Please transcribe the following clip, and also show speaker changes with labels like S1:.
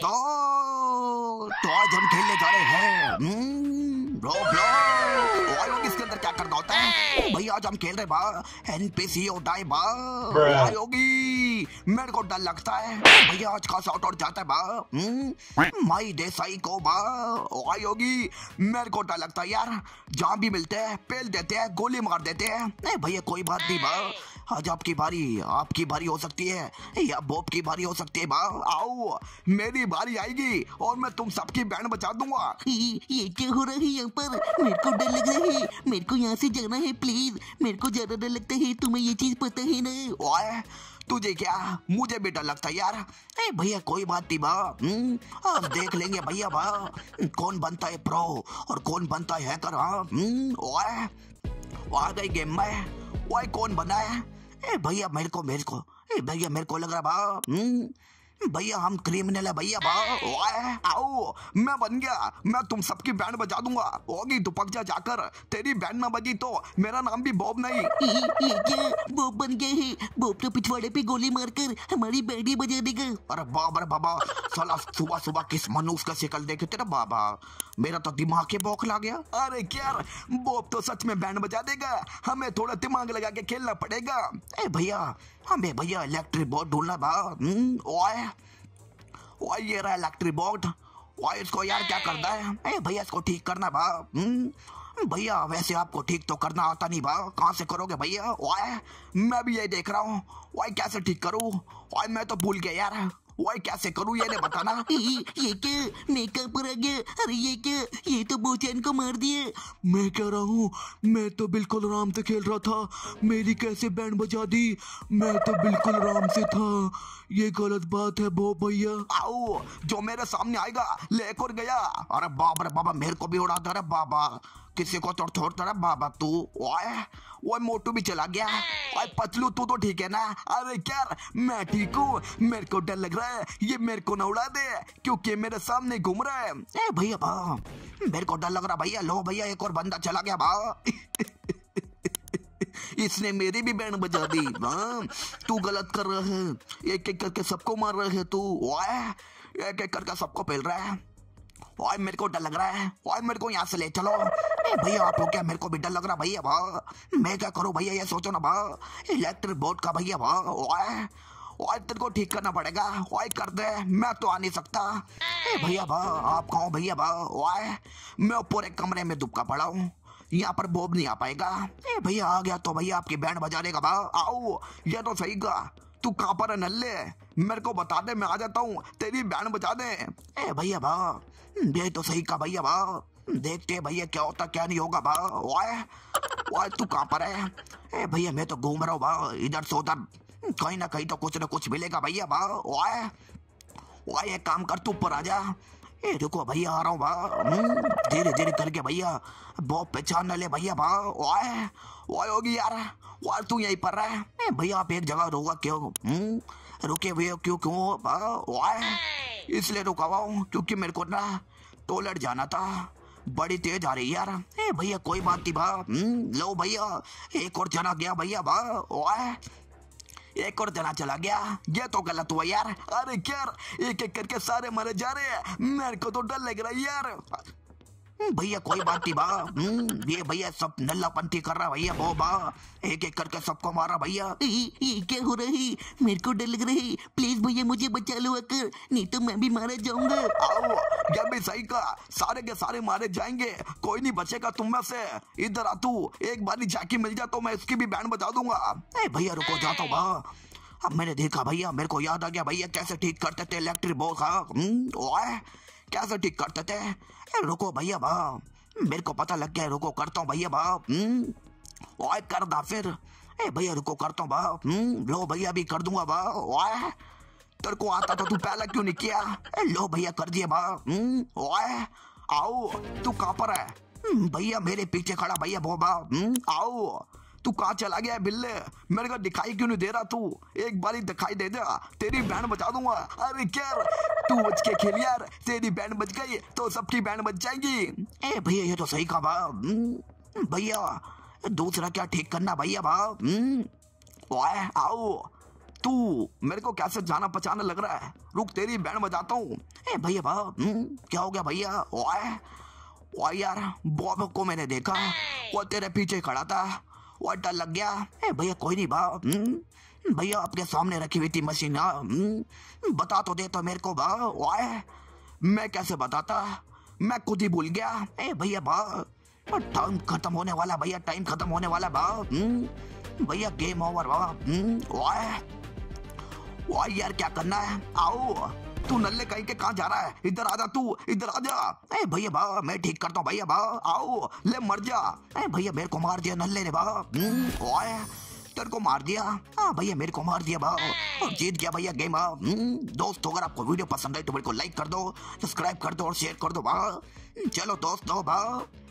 S1: तो, तो आज हम खेलने जा रहे हैं हम्म, ब्रो ब्रो आयोग इसके अंदर क्या करना होता है भाई आज हम खेल रहे बा एनपीसी और डाई बा आयोगी मेरे को डर लगता है भैया आज खास आउट और जाता है बा हम्म, माई देसाई को बा आयोगी मेरे को डर लगता है यार जहाँ भी मिलते हैं पेल देते हैं गोली मार देते हैं नहीं भैया कोई बात नहीं बा आज आपकी बारी आपकी बारी हो सकती है या बॉब की बारी हो सकती है माँ आओ मेरी बारी आएगी और मैं तुम सबकी बैंड बचा दूंगा ये क्या हो रहा है यहाँ पर मेरे को डर लग रहा है मेरे को यहाँ से जाना है प्लीज मेरे को ज्यादा डर लगता है तुम्हें ये चीज पता ही नहीं ओए तुझे क्या मुझे भी डर लगता है यार भैया कोई बात नहीं बा अब हम्म, देख लेंगे भैया बा कौन बनता है प्रो और कौन बनता है हैकर हाँ हम्म, ओए आ गई गेम में ओए कौन बना है भैया मेरे को मेरे को भैया मेरे को लग रहा बाप हम्म। भैया हम क्रिमिनल है भैया आओ मैं बन गया मैं तुम सबकी बैंड बजा दूंगा होगी दुपक जा जाकर तेरी बैंड ना बजी तो मेरा नाम भी बॉब नहीं बॉब बन गए हैं बॉब तो पिछवाड़े पे गोली मारकर हमारी बैंडी बजा देगा अरे बाप अरे बाबा साला सुबह सुबह किस मनुष्य का शिकल देखे तेरा बाबा मेरा तो दिमाग ही बौख ला गया अरे क्या बॉब तो सच में बैंड बजा देगा हमें थोड़ा दिमाग लगा के खेलना पड़ेगा ए भैया हमें भैया इलेक्ट्रिक बोर्ड ढूंढना था ओए ओए ये रहा इलेक्ट्रिक बोर्ड ओए इसको यार क्या करना है अरे भैया इसको ठीक करना भा भैया वैसे आपको ठीक तो करना आता नहीं भा कहाँ से करोगे भैया ओए मैं भी यही देख रहा हूँ ओए कैसे ठीक करूँ ओए मैं तो भूल गया यार ओए कैसे करूँ ये नहीं बताना ये के मेकअप कहाँ पर आ अरे ये के ये तो बोचैन को मार दिए मैं कह रहा हूँ मैं तो बिल्कुल आराम से खेल रहा था मेरी कैसे बैंड बजा दी मैं तो बिल्कुल आराम से था ये गलत बात है बो भैया आओ जो मेरे सामने आएगा लेकर गया अरे बाप रे बाबा मेरे को भी उड़ा दे बाबा किसी को तोड़ तो छोड़ तो रहा बाबा तू ओए ओए मोटू भी चला गया ओए पतलू तू तो ठीक है ना अरे क्या मैं ठीक हूँ मेरे को डर लग रहा है है ये मेरे को न उड़ा दे क्योंकि मेरे सामने घूम रहा है ए भैया भा मेरे को डर लग रहा भैया लो भैया एक और बंदा चला गया भा इसने मेरी भी बैंड बजा दी तू गलत कर रहे है एक एक करके सबको मार रहे है तू ओए एक एक करके सबको फैल रहा है ओए मेरे को डर लग रहा है ओए मेरे को यहाँ से ले चलो भैया आप लोग क्या मेरे को भी डर लग रहा भैया भा मैं क्या करूँ भैया ये सोचो ना भा इलेक्ट्रिक बोर्ड का भैया भा ओए और तेरे को ठीक करना पड़ेगा और कर दे मैं तो आ नहीं सकता भैया भा आप कहो भैया भा वाय मैं पूरे कमरे में दुबका पड़ा हूँ यहाँ पर बोब नहीं आ पाएगा ए भैया आ गया तो भैया आपकी बैंड बजा लेगा भा आओ ये तो सही का तू कहाँ पर है नल्ले मेरे को बता दे मैं आ जाता हूँ तेरी बैंड बजा दे ए भैया भा ये तो सही का भैया भा देखते भैया क्या होता क्या नहीं होगा भा वाय वाय तू कहाँ पर है ए भैया मैं तो घूम रहा हूँ भा इधर से उधर कहीं ना कहीं तो कुछ ना कुछ मिलेगा भैया बा ओए एक काम कर तू ऊपर आ जा ए रुको भैया आ रहा हूँ बा हम्म, धीरे धीरे करके भैया बहुत पहचान न ले भैया बा ओए ओए होगी यार ओए तू यहीं पर रहा भैया आप एक जगह रोगा क्यों हम्म, रुके भैया क्यों क्यों ओए इसलिए रुका हुआ हूँ क्योंकि मेरे को ना टॉयलेट जाना था बड़ी तेज आ रही यार ए भैया कोई बात नहीं भा हम्म, लो भैया एक और जना गया भैया बा ओए एक और जना चला गया ये तो गलत हुआ यार अरे यार एक एक करके सारे मरे जा रहे हैं मेरे को तो डर लग रहा है यार हम्म, भैया कोई बात नहीं बा हम्म, ये भैया सब नल्ला पंथी कर रहा भैया वो बा एक एक करके सबको मारा भैया ये क्या हो रही मेरे को डर लग रही प्लीज भैया मुझे बचा लो आकर नहीं तो मैं भी मारा जाऊंगा आओ जब भी सही का सारे के सारे मारे जाएंगे कोई नहीं बचेगा तुम में से इधर आ तू एक बारी जाकी मिल जा तो मैं इसकी भी बैंड बजा दूंगा भैया रुको जाता बा अब मैंने देखा भैया मेरे को याद आ गया भैया कैसे ठीक करते थे इलेक्ट्रिक बोर्ड का कैसे ठीक करते थे ए, रुको भैया बाप मेरे को पता लग गया रुको करता हूँ भैया बाप हम्म? ओए कर दा फिर ए भैया रुको करता हूँ बाप हम्म? लो भैया भी कर दूंगा बाप ओए तेरे को आता था तू पहला क्यों नहीं किया ए, लो भैया कर दिए बाप हम्म? ओए आओ तू कहाँ पर है भैया मेरे पीछे खड़ा भैया बो बाप आओ तू कहा चला गया बिल्ले मेरे को दिखाई क्यों नहीं दे रहा तू एक बार ही दिखाई दे दे तेरी बैंड बचा दूंगा अरे यार तू बच के खेल यार तेरी बैंड बच गई तो सबकी बैंड बच जाएगी ए भैया ये तो सही कहा हम्म, भैया दूसरा क्या ठीक करना भैया भाव हम्म, आओ तू मेरे को कैसे जाना पहचाना लग रहा है रुक तेरी बैंड बजाता हूँ भैया भाव हम्म, क्या हो गया भैया ओए ओए यार बॉब को मैंने देखा वो तेरे पीछे खड़ा था और डर लग गया ए भैया कोई नहीं बा हम्म, भैया आपके सामने रखी हुई थी मशीन हाँ। हम्म, बता तो दे तो मेरे को बा ओए मैं कैसे बताता मैं खुद ही भूल गया ए भैया बा टाइम खत्म होने वाला भैया टाइम खत्म होने वाला बा हम्म, भैया गेम ओवर बा ओए यार क्या करना है आओ तू नल्ले कहीं के कहा जा रहा है इधर आजा तू इधर आजा ए भैया बा मैं ठीक करता हूँ भैया बा आओ ले मर जा ए भैया मेरे को मार दिया नल्ले ने बाए हम्म, तेरे को मार दिया हाँ भैया मेरे को मार दिया बा जीत गया भैया गेम बा हम्म, दोस्तों अगर आपको वीडियो पसंद आए तो मेरे को लाइक कर दो सब्सक्राइब कर दो और शेयर कर दो बा चलो दोस्तों बा